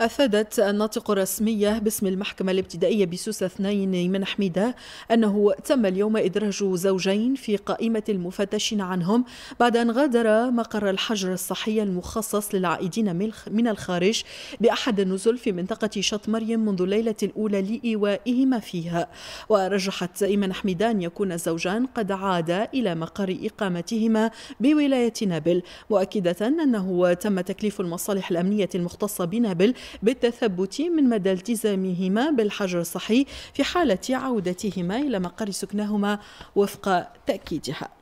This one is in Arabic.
أفادت الناطق الرسمية باسم المحكمة الابتدائية بسوسة اثنين من حميدة أنه تم اليوم إدراج زوجين في قائمة المفتشين عنهم بعد أن غادر مقر الحجر الصحي المخصص للعائدين من الخارج بأحد النزل في منطقة شط مريم منذ الليلة الأولى لإيوائهما فيها ورجحت إيمان حميدة أن يكون الزوجان قد عادا إلى مقر إقامتهما بولاية نابل مؤكدة أنه تم تكليف المصالح الأمنية المختصة بنابل بالتثبت من مدى التزامهما بالحجر الصحي في حالة عودتهما إلى مقر سكنهما وفق تأكيدها